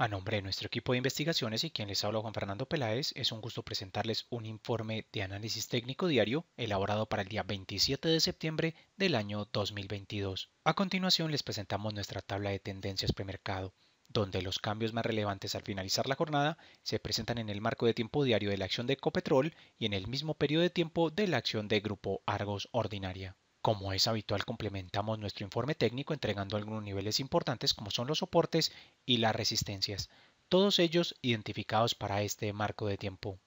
A nombre de nuestro equipo de investigaciones y quien les habla Juan Fernando Peláez, es un gusto presentarles un informe de análisis técnico diario elaborado para el día 27 de septiembre del año 2022. A continuación les presentamos nuestra tabla de tendencias premercado, donde los cambios más relevantes al finalizar la jornada se presentan en el marco de tiempo diario de la acción de Copetrol y en el mismo periodo de tiempo de la acción de Grupo Argos Ordinaria. Como es habitual, complementamos nuestro informe técnico entregando algunos niveles importantes como son los soportes y las resistencias, todos ellos identificados para este marco de tiempo.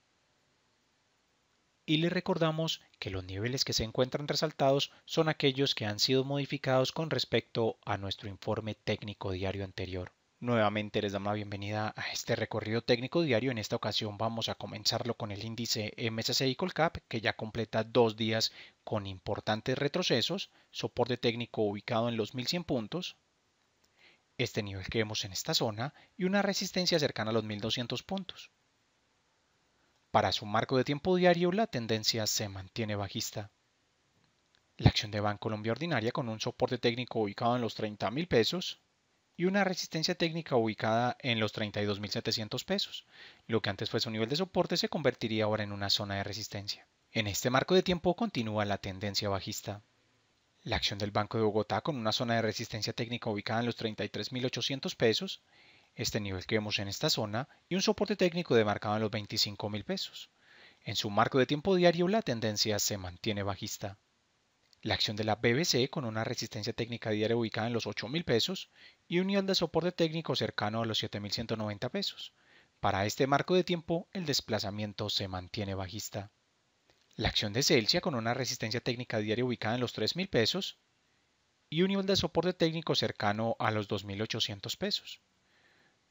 Y le recordamos que los niveles que se encuentran resaltados son aquellos que han sido modificados con respecto a nuestro informe técnico diario anterior. Nuevamente les damos la bienvenida a este recorrido técnico diario. En esta ocasión vamos a comenzarlo con el índice MSCI Colcap, que ya completa dos días con importantes retrocesos, soporte técnico ubicado en los 1100 puntos, este nivel que vemos en esta zona y una resistencia cercana a los 1200 puntos. Para su marco de tiempo diario, la tendencia se mantiene bajista. La acción de Banco Colombia Ordinaria con un soporte técnico ubicado en los 30,000 pesos, y una resistencia técnica ubicada en los 32.700 pesos. Lo que antes fue su nivel de soporte se convertiría ahora en una zona de resistencia. En este marco de tiempo continúa la tendencia bajista. La acción del Banco de Bogotá con una zona de resistencia técnica ubicada en los 33.800 pesos, este nivel que vemos en esta zona, y un soporte técnico demarcado en los 25.000 pesos. En su marco de tiempo diario la tendencia se mantiene bajista la acción de la BBC con una resistencia técnica diaria ubicada en los 8.000 pesos y un nivel de soporte técnico cercano a los 7.190 pesos. Para este marco de tiempo, el desplazamiento se mantiene bajista. La acción de Celsius con una resistencia técnica diaria ubicada en los 3.000 pesos y un nivel de soporte técnico cercano a los 2.800 pesos.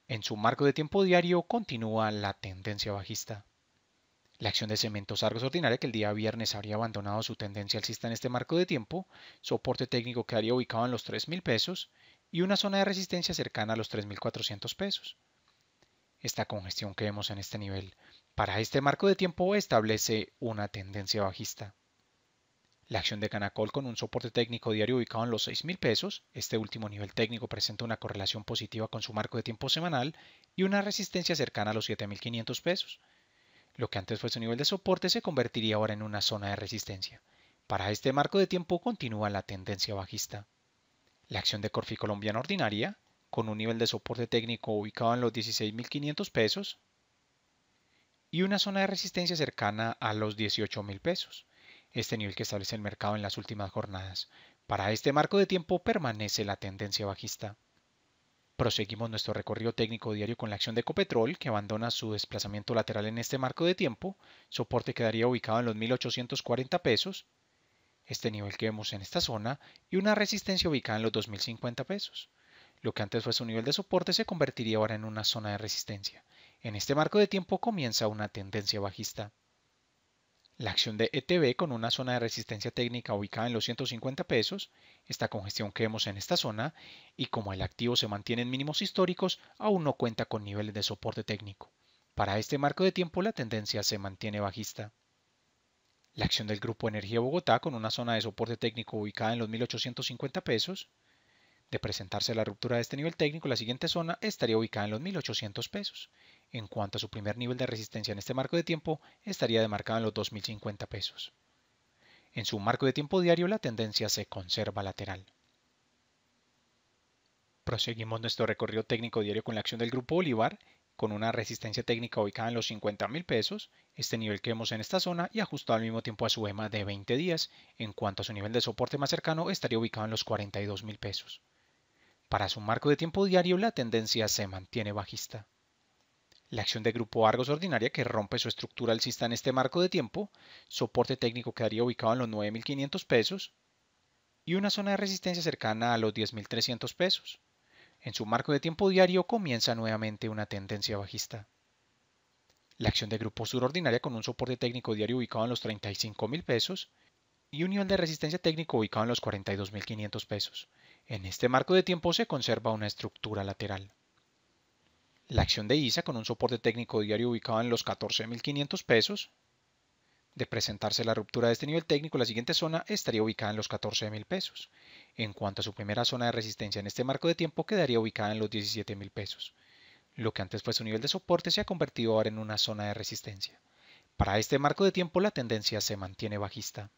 En su marco de tiempo diario continúa la tendencia bajista. La acción de cementos Argos ordinaria que el día viernes habría abandonado su tendencia alcista en este marco de tiempo, soporte técnico quedaría ubicado en los 3.000 pesos y una zona de resistencia cercana a los 3.400 pesos. Esta congestión que vemos en este nivel para este marco de tiempo establece una tendencia bajista. La acción de Canacol con un soporte técnico diario ubicado en los 6.000 pesos, este último nivel técnico presenta una correlación positiva con su marco de tiempo semanal y una resistencia cercana a los 7.500 pesos. Lo que antes fue su nivel de soporte se convertiría ahora en una zona de resistencia. Para este marco de tiempo continúa la tendencia bajista. La acción de Corfi Colombiana Ordinaria, con un nivel de soporte técnico ubicado en los 16.500 pesos y una zona de resistencia cercana a los 18.000 pesos, este nivel que establece el mercado en las últimas jornadas. Para este marco de tiempo permanece la tendencia bajista. Proseguimos nuestro recorrido técnico diario con la acción de Copetrol, que abandona su desplazamiento lateral en este marco de tiempo. Soporte quedaría ubicado en los 1840 pesos, este nivel que vemos en esta zona, y una resistencia ubicada en los 2050 pesos. Lo que antes fue su nivel de soporte se convertiría ahora en una zona de resistencia. En este marco de tiempo comienza una tendencia bajista. La acción de ETB con una zona de resistencia técnica ubicada en los 150 pesos, esta congestión que vemos en esta zona, y como el activo se mantiene en mínimos históricos, aún no cuenta con niveles de soporte técnico. Para este marco de tiempo la tendencia se mantiene bajista. La acción del Grupo Energía Bogotá con una zona de soporte técnico ubicada en los 1850 pesos. De presentarse la ruptura de este nivel técnico, la siguiente zona estaría ubicada en los 1800 pesos. En cuanto a su primer nivel de resistencia en este marco de tiempo, estaría demarcado en los 2.050 pesos. En su marco de tiempo diario la tendencia se conserva lateral. Proseguimos nuestro recorrido técnico diario con la acción del grupo Bolívar, con una resistencia técnica ubicada en los $50,000, pesos, este nivel que vemos en esta zona y ajustado al mismo tiempo a su EMA de 20 días, en cuanto a su nivel de soporte más cercano estaría ubicado en los $42,000. pesos. Para su marco de tiempo diario la tendencia se mantiene bajista la acción de grupo Argos ordinaria que rompe su estructura alcista en este marco de tiempo, soporte técnico quedaría ubicado en los 9.500 pesos y una zona de resistencia cercana a los 10.300 pesos. En su marco de tiempo diario comienza nuevamente una tendencia bajista. La acción de grupo sur ordinaria con un soporte técnico diario ubicado en los 35.000 pesos y un nivel de resistencia técnico ubicado en los 42.500 pesos. En este marco de tiempo se conserva una estructura lateral la acción de ISA con un soporte técnico diario ubicado en los 14.500 pesos. De presentarse la ruptura de este nivel técnico, la siguiente zona estaría ubicada en los 14.000 pesos. En cuanto a su primera zona de resistencia en este marco de tiempo, quedaría ubicada en los 17.000 pesos. Lo que antes fue su nivel de soporte se ha convertido ahora en una zona de resistencia. Para este marco de tiempo la tendencia se mantiene bajista.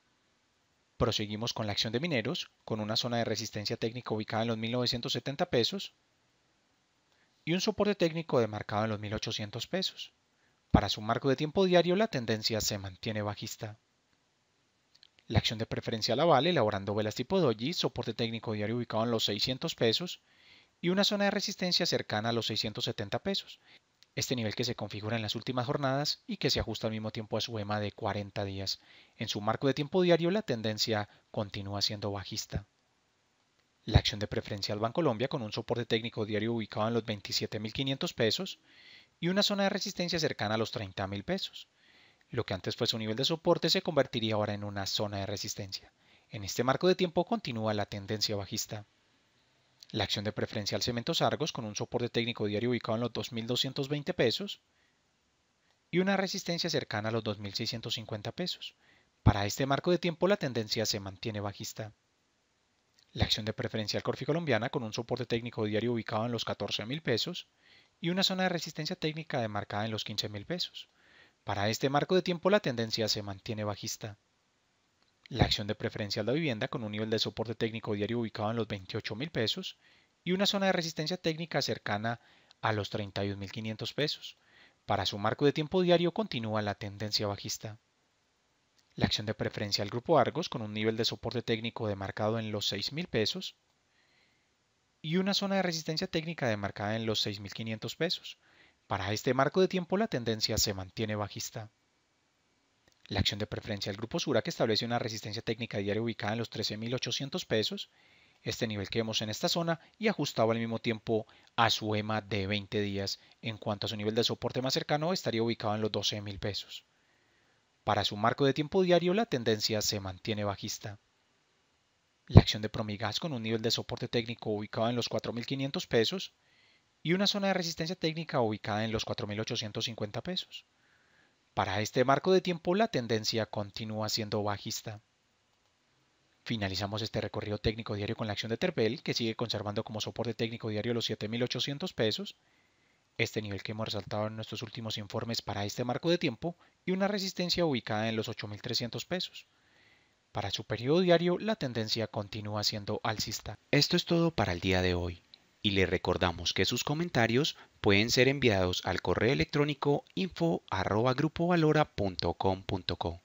Proseguimos con la acción de mineros, con una zona de resistencia técnica ubicada en los 1970 pesos, y un soporte técnico demarcado en los 1.800 pesos. Para su marco de tiempo diario la tendencia se mantiene bajista. La acción de preferencia la vale elaborando velas tipo doji, soporte técnico diario ubicado en los 600 pesos y una zona de resistencia cercana a los 670 pesos, este nivel que se configura en las últimas jornadas y que se ajusta al mismo tiempo a su EMA de 40 días. En su marco de tiempo diario la tendencia continúa siendo bajista la acción de preferencial Bancolombia con un soporte técnico diario ubicado en los 27.500 pesos y una zona de resistencia cercana a los 30.000 pesos. Lo que antes fue su nivel de soporte se convertiría ahora en una zona de resistencia. En este marco de tiempo continúa la tendencia bajista. La acción de preferencial Cementos Argos con un soporte técnico diario ubicado en los 2.220 pesos y una resistencia cercana a los 2.650 pesos. Para este marco de tiempo la tendencia se mantiene bajista la acción de preferencial Corfi colombiana con un soporte técnico diario ubicado en los 14,000 pesos y una zona de resistencia técnica demarcada en los 15,000 pesos. Para este marco de tiempo la tendencia se mantiene bajista. La acción de preferencial de vivienda con un nivel de soporte técnico diario ubicado en los 28,000 pesos y una zona de resistencia técnica cercana a los 31.500 pesos. Para su marco de tiempo diario continúa la tendencia bajista la acción de preferencia al grupo Argos con un nivel de soporte técnico demarcado en los 6.000 pesos y una zona de resistencia técnica demarcada en los 6.500 pesos. Para este marco de tiempo la tendencia se mantiene bajista. La acción de preferencia del grupo Sura que establece una resistencia técnica diaria ubicada en los 13.800 pesos, este nivel que vemos en esta zona y ajustado al mismo tiempo a su EMA de 20 días. En cuanto a su nivel de soporte más cercano estaría ubicado en los 12.000 pesos. Para su marco de tiempo diario la tendencia se mantiene bajista. La acción de Promigas con un nivel de soporte técnico ubicado en los 4.500 pesos y una zona de resistencia técnica ubicada en los 4.850 pesos. Para este marco de tiempo la tendencia continúa siendo bajista. Finalizamos este recorrido técnico diario con la acción de Terpel que sigue conservando como soporte técnico diario los 7.800 pesos este nivel que hemos resaltado en nuestros últimos informes para este marco de tiempo y una resistencia ubicada en los 8.300 pesos. Para su periodo diario la tendencia continúa siendo alcista. Esto es todo para el día de hoy y le recordamos que sus comentarios pueden ser enviados al correo electrónico info@grupovalora.com.co.